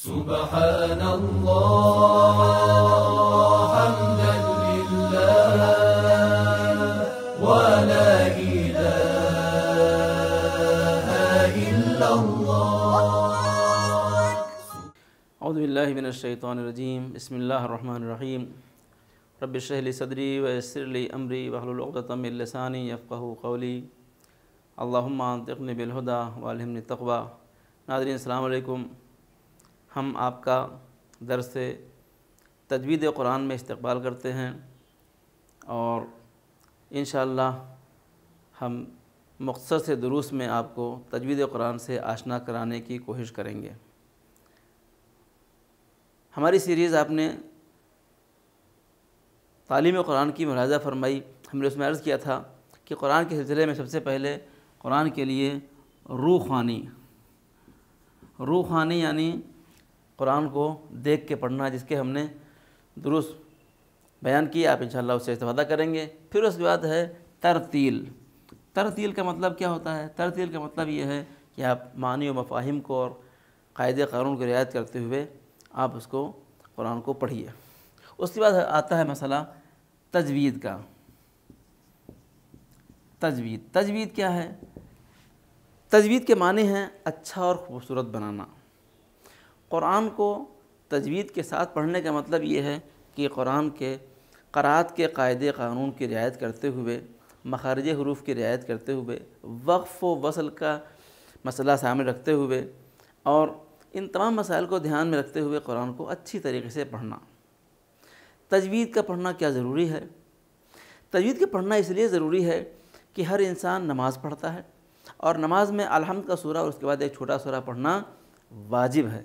سبحان الله حمدا لله ولا إله إلا الله أعوذ بالله من الشيطان الرجيم بسم الله الرحمن الرحيم رب اشرح لي صدري ويسر لي أمري واحلل عقدة من لساني يفقهوا قولي اللهم أنطقني بالهدى والهمني التقوى ناظرين السلام عليكم हम आपका दरस तजवीद कुरान में इस्तबाल करते हैं और इन हम मख्सर से दुरुस में आपको तजवीद कुरान से आशना कराने की कोशिश करेंगे हमारी सीरीज़ आपने तालीम कुरान की मुलाजा फरमाई हमने उसमें अर्ज़ किया था कि कुरान के सिलसिले में सबसे पहले कुरान के लिए रूह खानी रूह खानी यानी कुरान को देख के पढ़ना है जिसके हमने दुरुस्त बयान किया आप इंशाल्लाह उससे इस्तेफादा करेंगे फिर उसके बाद है तरतील तरतील का मतलब क्या होता है तरतील का मतलब ये है कि आप मानी व मफाहिम को और कायदे कानून की रियायत करते हुए आप उसको कुरान को पढ़िए उसके बाद आता है मसला तजवीद का तजवीद तजवीद क्या है तजवीद के माने हैं अच्छा और ख़ूबसूरत बनाना कुरान को तजवीद के साथ पढ़ने का मतलब ये है कि कुरान के क़रात के कायदे कानून की रियायत करते हुए मखारज हरूफ की रियायत करते हुए वक्फ़ व वसल का मसला सामने रखते हुए और इन तमाम मसाइल को ध्यान में रखते हुए कुरान को अच्छी तरीके से पढ़ना तजवीद का पढ़ना क्या ज़रूरी है तजवीद का पढ़ना इसलिए ज़रूरी है कि हर इंसान नमाज़ पढ़ता है और नमाज में अलहमद का सूरा और उसके बाद एक छोटा सूरा पढ़ना वाजिब है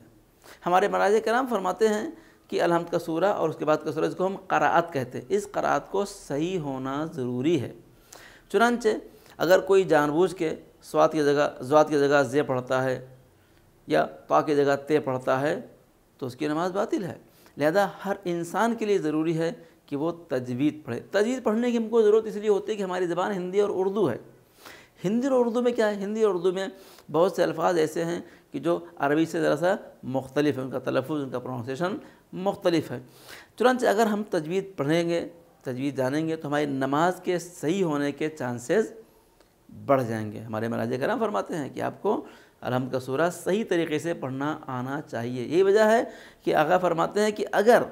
हमारे मराज कराम फरमाते हैं कि अलहमद का सूरा और उसके बाद का सूरज जिसको हम करात कहते हैं इस करात को सही होना ज़रूरी है चुनानचे अगर कोई जानबूझ के स्वाद की जगह जवात की जगह जे पढ़ता है या पा की जगह ते पढ़ता है तो उसकी नमाज़ बातिल है लिहाजा हर इंसान के लिए ज़रूरी है कि वो तजवीद पढ़े तजवीद पढ़ने की हमको ज़रूरत इसलिए होती है कि हमारी ज़बान हिंदी और उर्दू है हिंदी और उर्दू में क्या है हिंदी और उर्दू में बहुत से अल्फाज ऐसे हैं कि जो अरबी से ज़रा सा मुख्तलिफ है उनका तलफ़ उनका प्रोनाउंसिएशन मुख्तलिफ है तुरंत अगर हम तजवीज़ पढ़ेंगे तजवीज़ जानेंगे तो हमारी नमाज के सही होने के चांसेस बढ़ जाएंगे हमारे मराज कराम फरमाते हैं कि आपको अलहमद का सूरा सही तरीके से पढ़ना आना चाहिए यही वजह है कि आगा फरमाते हैं कि अगर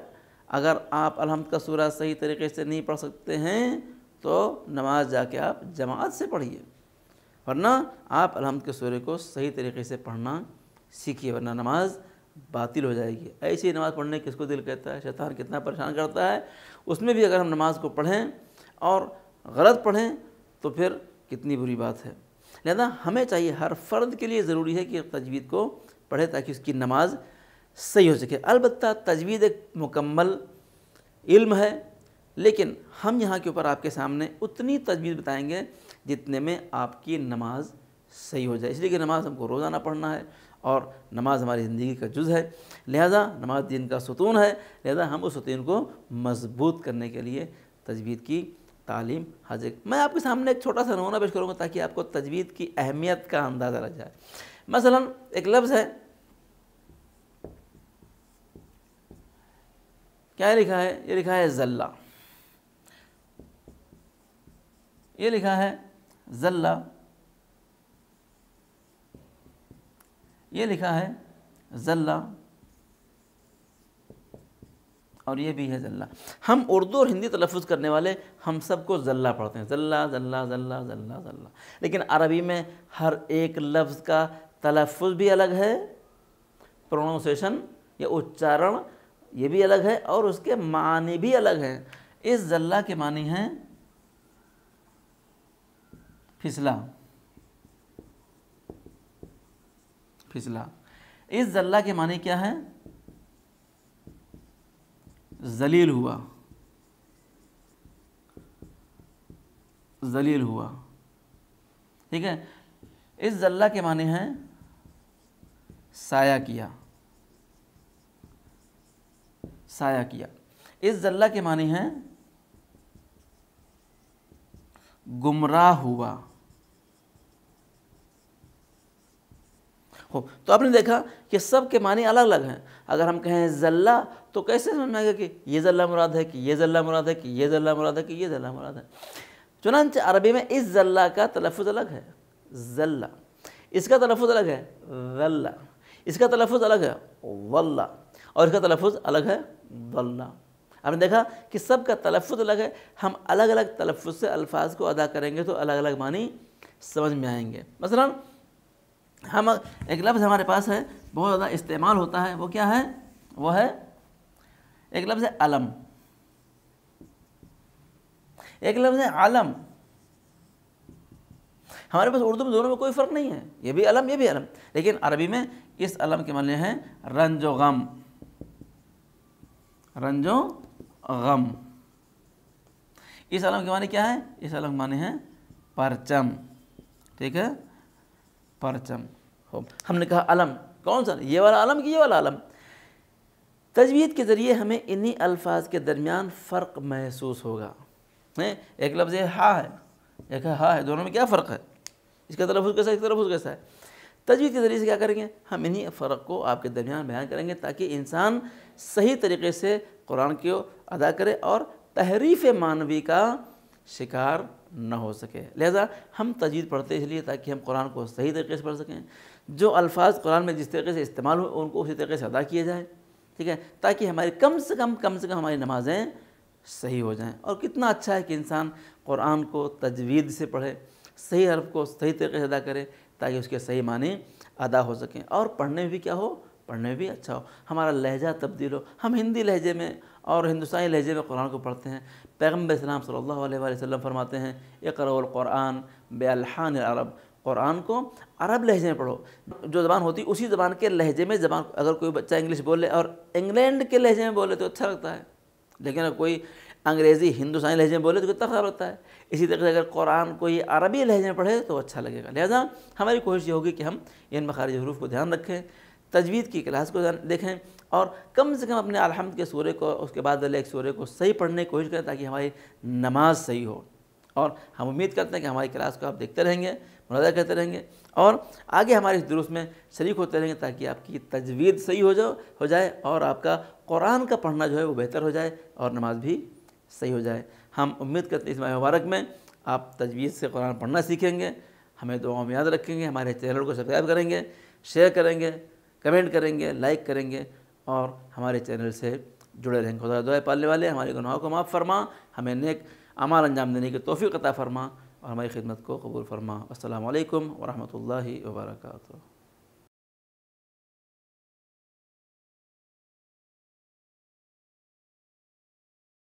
अगर आप अलहमद का सूरा सही तरीके से नहीं पढ़ सकते हैं तो नमाज जाके आप जमात से पढ़िए वरना आप अलहमद के सूर्य को सही तरीके से पढ़ना सीखिए वरना नमाज बातिल हो जाएगी ऐसी नमाज़ पढ़ने किसको दिल कहता है शैतान कितना परेशान करता है उसमें भी अगर हम नमाज को पढ़ें और गलत पढ़ें तो फिर कितनी बुरी बात है लिहाजा हमें चाहिए हर फ़र्द के लिए ज़रूरी है कि तजवीद को पढ़े ताकि उसकी नमाज सही हो सके अलबत् तजवीद एक मुकम्मल इल्म है लेकिन हम यहाँ के ऊपर आपके सामने उतनी तजवीज़ बताएँगे जितने में आपकी नमाज सही हो जाए इसलिए कि नमाज हमको रोज़ाना पढ़ना है और नमाज हमारी ज़िंदगी का जुज़ है लिहाजा नमाज दिन का सुतून है लिहाजा हम उस सुतून को मजबूत करने के लिए तजवीद की तालीम हाजिर मैं आपके सामने एक छोटा सा नमूना पेश करूँगा ताकि आपको तजवीद की अहमियत का अंदाज़ा लग जाए मसलन एक लफ्ज़ है क्या है लिखा है ये लिखा है जल्ला ये लिखा है जल्ला ये लिखा है जल्ला और ये भी है जल्ला हम उर्दू और हिंदी तलफ़ करने वाले हम सबको जल्ला पढ़ते हैं जल्ला जल्ला जल्ला जल्ला जल्ला लेकिन अरबी में हर एक लफ्ज़ का तलफ़ भी अलग है प्रोनाउंसिएशन या उच्चारण ये भी अलग है और उसके मानी भी अलग हैं इस जल्ला के मानी हैं फिसला फिसला इस जल्ला के माने क्या है जलील हुआ जलील हुआ ठीक है इस जल्ला के माने हैं साया किया साया किया इस जल्ला के माने हैं गुमराह हुआ हो तो आपने देखा कि सब के माने अलग अलग हैं अगर हम कहें जल्ला तो कैसे समझ में आएगा कि ये जल्ला मुराद है कि ये जल्ला मुराद है कि ये जल्ला मुराद है कि ये जल्ला मुराद है चुनाच अरबी में इस जल्ला का तलफ़ अलग है जल्ला इसका तलफ़ अलग है वल्ला इसका तलफ़ अलग है वल्ला और इसका तलफ़ अलग है वल्ला आपने देखा कि सब का तलफ़ अलग है हम अलग अलग तलफ़ से अल्फाज को अदा करेंगे तो अलग अलग मानी समझ में आएंगे मसलन हम एक लफ्ज़ हमारे पास है बहुत ज़्यादा इस्तेमाल होता है वो क्या है वो है एक लफ्ज़ है अलम एक लफ्ज़ है आलम हमारे पास उर्दू में दोनों में कोई फ़र्क नहीं है ये भी अलम ये भी अलम लेकिन अरबी में इस अलम के माने हैं रंजो गम रंजो गम इस अलम के माने क्या है इस अलम के माने हैं परचम ठीक है परचम हो हमने कहा अलम कौन सा ये वाला अलम कि ये वाला अलम तजवीद के ज़रिए हमें इन्हीं अल्फाज के दरमियान फ़र्क महसूस होगा है एक लफ्ज़ हा है एक है हा है दोनों में क्या फ़र्क है इसका तलफ़ कैसा है इसका तलफ़ कैसा है तजवीज़ के ज़रिए से क्या करेंगे हम इन्हीं फ़र्क को आपके दरमियान बयान करेंगे ताकि इंसान सही तरीके से कुरान को अदा करे और तहरीफ़ मानवी का शिकार न हो सके लिहाजा हम तजवीद पढ़ते इसलिए ताकि हम कुरान को सही तरीके से पढ़ सकें जो अल्फाज कुरान में जिस तरीके से इस्तेमाल हो उनको उसी तरीके से अदा किया जाए ठीक है ताकि हमारी कम से कम कम से कम हमारी नमाज़ें सही हो जाएँ और कितना अच्छा है कि इंसान कुरान को तजवीद से पढ़े सही हर्फ को सही तरीके से अदा करे ताकि उसके सही माने अदा हो सकें और पढ़ने में भी क्या हो पढ़ने में भी अच्छा हो हमारा लहजा तब्दील हो हम हिंदी लहजे में और हिंदुस्तानी लहजे में कुरान को पढ़ते हैं पैगम्बर इस्लाम सल्लल्लाहु अलैहि वसल्लम फरमाते हैं इकरक़ुरान बेलहान अरब कुरान को अरब लहजे में पढ़ो जो ज़बान होती उसी ज़बान के लहजे में ज़बान अगर कोई बच्चा इंग्लिश बोले और इंग्लैंड के लहजे में बोले तो अच्छा लगता है लेकिन अगर कोई अंग्रेज़ी हिंदुस्तानी लहजे में बोले तो कितना खराब होता है इसी तरह से अगर कुरान को ये अरबी लहजे में पढ़े तो अच्छा लगेगा लिहाजा हमारी कोशिश ये होगी कि हम इन मखारज हरूफ को ध्यान रखें तजवीद की क्लास को देखें और कम से कम अपने अलहमद के सूर्य को उसके बाद एक सूर्य को सही पढ़ने की कोशिश करें ताकि हमारी नमाज सही हो और हम उम्मीद करते हैं कि हमारी क्लास को आप देखते रहेंगे मुलादा करते रहेंगे और आगे हमारे इस दुरुस्त में शरीक होते रहेंगे ताकि आपकी तजवीज़ सही हो जाओ हो जाए और आपका कुरान का पढ़ना जो है वो बेहतर हो जाए और नमाज भी सही हो जाए हम उम्मीद करते हैं इस माह मुबारक में आप तजवीज़ से कुरान पढ़ना सीखेंगे हमें दुआओं में याद रखेंगे हमारे चैनल को सब्सक्राइब करेंगे शेयर करेंगे कमेंट करेंगे लाइक करेंगे और हमारे चैनल से जुड़े रहेंगे खुदा दुआ पालने वाले हमारे गुनाहों को माफ़ फरमा हमें नेक अमाल अंजाम देने की तोफ़ी अता फरमा और हमारी खिदमत को कबूल फरमा असल वरहमल वर्का